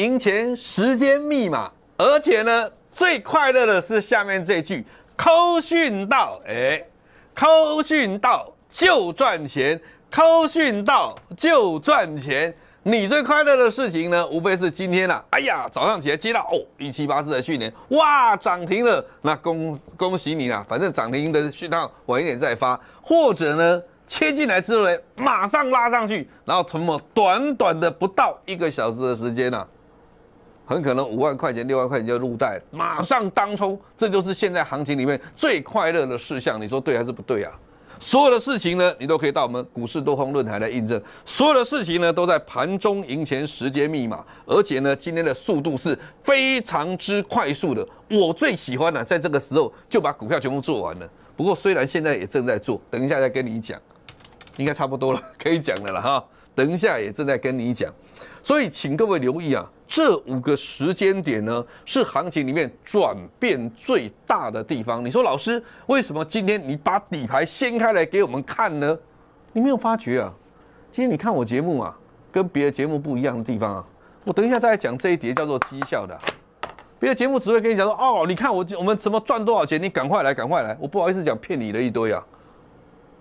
赢钱时间密码，而且呢，最快乐的是下面这句：抠讯道，哎，抠讯道就赚钱，抠讯道就赚钱。你最快乐的事情呢，无非是今天啊，哎呀，早上起来接到哦一七八四的讯息，哇，涨停了，那恭恭喜你啦！反正涨停的讯号晚一点再发，或者呢，切进来之后呢，马上拉上去，然后沉默短短的不到一个小时的时间呢。很可能五万块钱、六万块钱就入袋，马上当冲，这就是现在行情里面最快乐的事项。你说对还是不对啊？所有的事情呢，你都可以到我们股市多方论坛来印证。所有的事情呢，都在盘中赢钱时间密码，而且呢，今天的速度是非常之快速的。我最喜欢呢，在这个时候就把股票全部做完了。不过虽然现在也正在做，等一下再跟你讲。应该差不多了，可以讲的了哈。等一下也正在跟你讲，所以请各位留意啊。这五个时间点呢，是行情里面转变最大的地方。你说老师，为什么今天你把底牌掀开来给我们看呢？你没有发觉啊？今天你看我节目啊，跟别的节目不一样的地方啊。我等一下再来讲这一叠叫做绩效的。别的节目只会跟你讲说，哦，你看我我们什么赚多少钱，你赶快来赶快来。我不好意思讲骗你了一堆啊。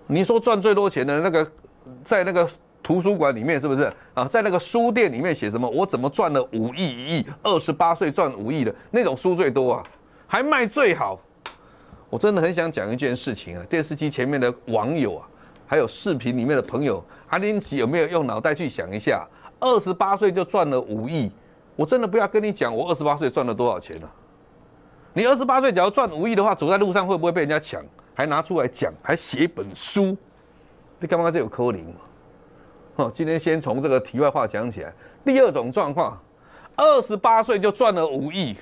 你说赚最多钱的那个，在那个。图书馆里面是不是啊？在那个书店里面写什么？我怎么赚了五亿一亿？二十八岁赚五亿的那种书最多啊，还卖最好。我真的很想讲一件事情啊！电视机前面的网友啊，还有视频里面的朋友，阿林奇有没有用脑袋去想一下？二十八岁就赚了五亿？我真的不要跟你讲，我二十八岁赚了多少钱了？你二十八岁，假如赚五亿的话，走在路上会不会被人家抢？还拿出来讲，还写一本书？你干嘛这有扣零？今天先从这个题外话讲起来。第二种状况，二十八岁就赚了五亿，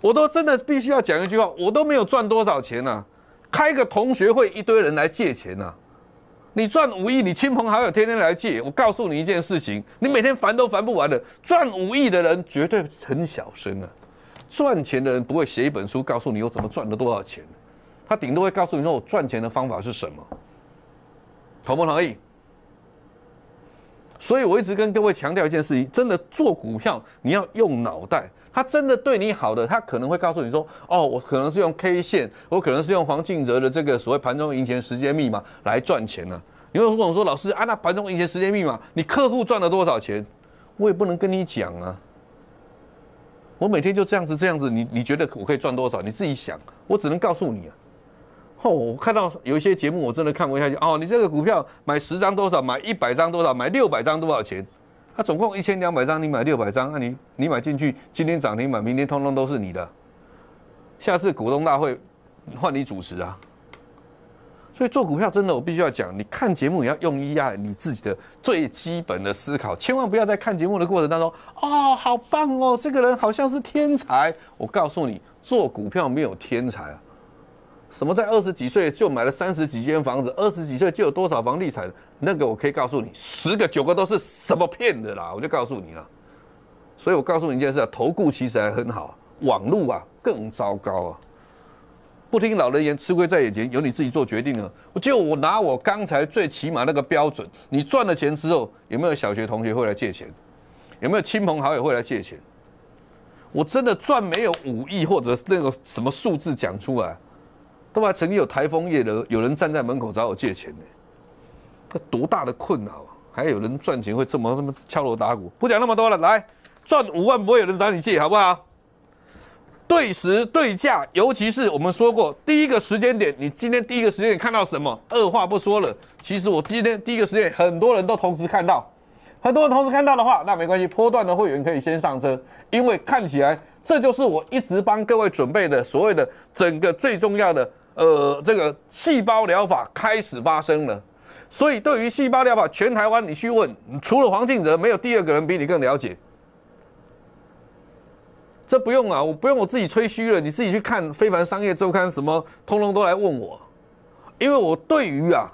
我都真的必须要讲一句话，我都没有赚多少钱呐！开个同学会，一堆人来借钱呐。你赚五亿，你亲朋好友天天来借。我告诉你一件事情，你每天烦都烦不完的。赚五亿的人绝对很小声啊！赚钱的人不会写一本书告诉你我怎么赚了多少钱，他顶多会告诉你说我赚钱的方法是什么。同不同意？所以，我一直跟各位强调一件事情：真的做股票，你要用脑袋。他真的对你好的，他可能会告诉你说：“哦，我可能是用 K 线，我可能是用黄敬泽的这个所谓盘中赢钱时间密码来赚钱了。”你会跟我说老师啊，那盘中赢钱时间密码，你客户赚了多少钱，我也不能跟你讲啊。我每天就这样子这样子，你你觉得我可以赚多少？你自己想，我只能告诉你啊。哦，我看到有一些节目，我真的看不下去。哦，你这个股票买十张多少？买一百张多少？买六百张多少钱？它总共一千两百张，你买六百张，那你你买进去，今天涨停买，明天通通都是你的。下次股东大会换你主持啊！所以做股票真的，我必须要讲，你看节目也要用一下你自己的最基本的思考，千万不要在看节目的过程当中，哦，好棒哦，这个人好像是天才。我告诉你，做股票没有天才啊。什么在二十几岁就买了三十几间房子，二十几岁就有多少房地产？那个我可以告诉你，十个九个都是什么骗的啦！我就告诉你啊，所以我告诉你一件事啊，投顾其实还很好，网路啊更糟糕啊，不听老人言，吃亏在眼前，由你自己做决定啊！我就我拿我刚才最起码那个标准，你赚了钱之后，有没有小学同学会来借钱？有没有亲朋好友会来借钱？我真的赚没有五亿或者那个什么数字讲出来？都还曾经有台风夜的，有人站在门口找我借钱呢，多大的困扰啊！还有人赚钱会这么这么敲锣打鼓，不讲那么多了，来赚五万，不会有人找你借，好不好？对时对价，尤其是我们说过第一个时间点，你今天第一个时间点看到什么？二话不说了，其实我今天第一个时间很多人都同时看到，很多人同时看到的话，那没关系，波段的会员可以先上车，因为看起来这就是我一直帮各位准备的所谓的整个最重要的。呃，这个细胞疗法开始发生了，所以对于细胞疗法，全台湾你去问，除了黄敬哲，没有第二个人比你更了解。这不用啊，我不用我自己吹嘘了，你自己去看《非凡商业周刊》，什么通通都来问我，因为我对于啊，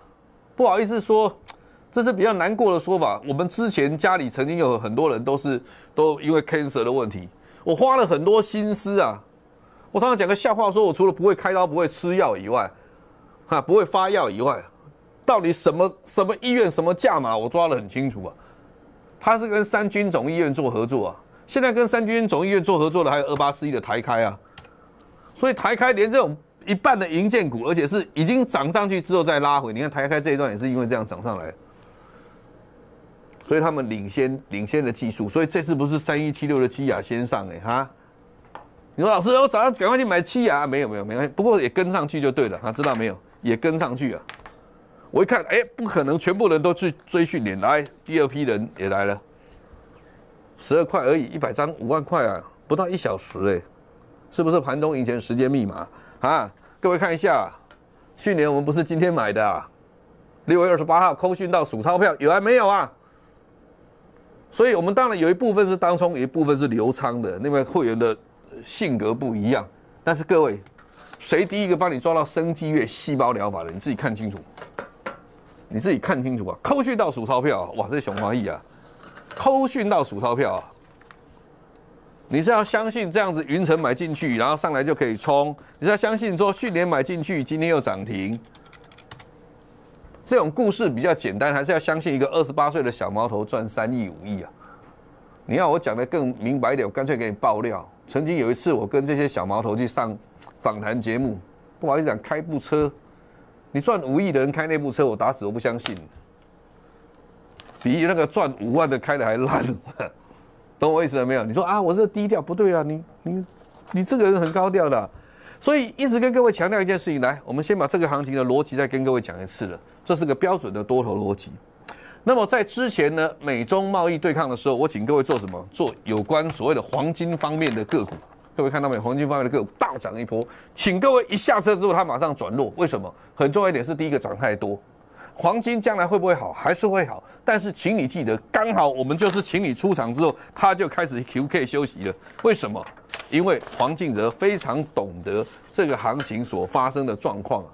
不好意思说，这是比较难过的说法。我们之前家里曾经有很多人都是都因为 cancer 的问题，我花了很多心思啊。我常常讲个笑话，说我除了不会开刀、不会吃药以外，哈，不会发药以外，到底什么什么医院、什么价码，我抓的很清楚啊。他是跟三军总医院做合作啊，现在跟三军总医院做合作的还有二八四一的台开啊，所以台开连这种一半的银建股，而且是已经涨上去之后再拉回，你看台开这段也是因为这样涨上来，所以他们领先领先的技术，所以这次不是三一七六的基雅先上哎哈。你说老师，我早上赶快去买气啊？没有没有没关系，不过也跟上去就对了啊，知道没有？也跟上去啊。我一看，哎，不可能，全部人都去追训脸来，第二批人也来了，十二块而已，一百张五万块啊，不到一小时哎，是不是盘中赢钱时间密码啊？各位看一下，去年我们不是今天买的，啊，六月二十八号空训到数钞票有还没有啊？所以我们当然有一部分是当冲，一部分是留仓的，那外会员的。性格不一样，但是各位，谁第一个帮你抓到生机月细胞疗法的？你自己看清楚，你自己看清楚啊！抠讯到数钞票，哇，这熊华义啊，抠讯到数钞票啊！你是要相信这样子云层买进去，然后上来就可以冲？你是要相信说去年买进去，今天又涨停？这种故事比较简单，还是要相信一个二十八岁的小毛头赚三亿五亿啊？你要我讲得更明白一点，我干脆给你爆料。曾经有一次，我跟这些小毛头去上 访谈节目，不好意思讲开部车，你赚五亿的人开那部车，我打死都不相信，比那个赚五万的开的还烂，懂我意思了没有？你说啊，我这低调不对啊，你你你这个人很高调的，所以一直跟各位强调一件事情，来，我们先把这个行情的逻辑再跟各位讲一次了，这是个标准的多头逻辑。那么在之前呢，美中贸易对抗的时候，我请各位做什么？做有关所谓的黄金方面的个股。各位看到没？黄金方面的个股大涨一波，请各位一下车之后，它马上转弱。为什么？很重要一点是，第一个涨太多，黄金将来会不会好？还是会好？但是，请你记得，刚好我们就是请你出场之后，它就开始 Q K 休息了。为什么？因为黄敬哲非常懂得这个行情所发生的状况啊。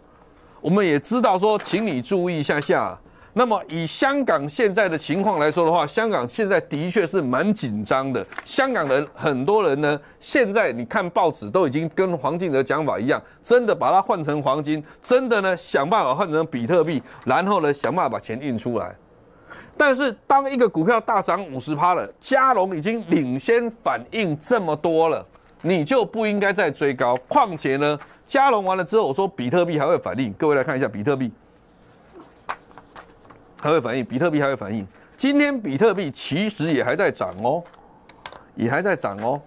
我们也知道说，请你注意一下下。那么以香港现在的情况来说的话，香港现在的确是蛮紧张的。香港人很多人呢，现在你看报纸都已经跟黄敬德讲法一样，真的把它换成黄金，真的呢想办法换成比特币，然后呢想办法把钱运出来。但是当一个股票大涨五十趴了，加龙已经领先反应这么多了，你就不应该再追高。况且呢，加龙完了之后，我说比特币还会反应，各位来看一下比特币。还会反应，比特币还会反应。今天比特币其实也还在涨哦，也还在涨哦。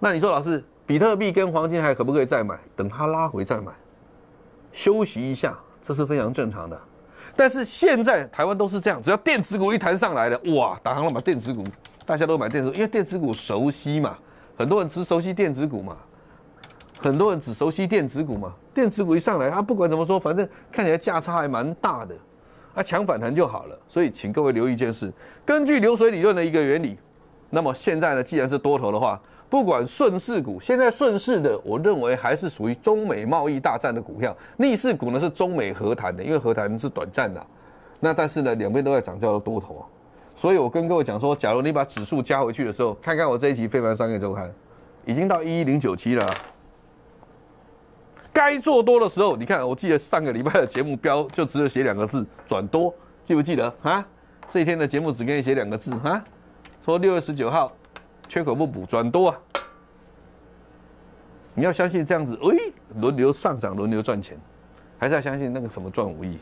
那你说，老师，比特币跟黄金还可不可以再买？等它拉回再买，休息一下，这是非常正常的。但是现在台湾都是这样，只要电子股一弹上来了，哇，打行了嘛，电子股大家都买电子，因为电子股熟悉嘛，很多人只熟悉电子股嘛，很多人只熟悉电子股嘛，电子股一上来啊，不管怎么说，反正看起来价差还蛮大的。啊，强反弹就好了。所以，请各位留意一件事。根据流水理论的一个原理，那么现在呢，既然是多头的话，不管顺势股，现在顺势的，我认为还是属于中美贸易大战的股票。逆势股呢，是中美和谈的，因为和谈是短暂的。那但是呢，两边都在涨，叫做多头。所以我跟各位讲说，假如你把指数加回去的时候，看看我这一期非凡商业周刊，已经到一一零九期了。该做多的时候，你看，我记得上个礼拜的节目标就只有写两个字“转多”，记不记得啊？这一天的节目只给你写两个字啊，说六月十九号缺口不补转多啊。你要相信这样子，哎，轮流上涨，轮流赚钱，还是要相信那个什么赚五亿。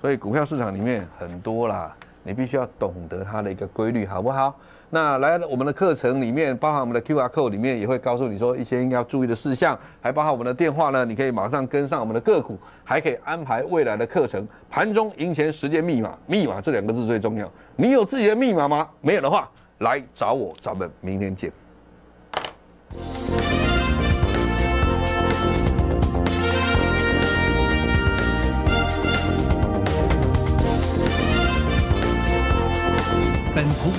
所以股票市场里面很多啦，你必须要懂得它的一个规律，好不好？那来我们的课程里面，包含我们的 Q R code 里面也会告诉你说一些应该要注意的事项，还包含我们的电话呢，你可以马上跟上我们的个股，还可以安排未来的课程。盘中赢钱时间密码，密码这两个字最重要。你有自己的密码吗？没有的话，来找我。咱们明天见。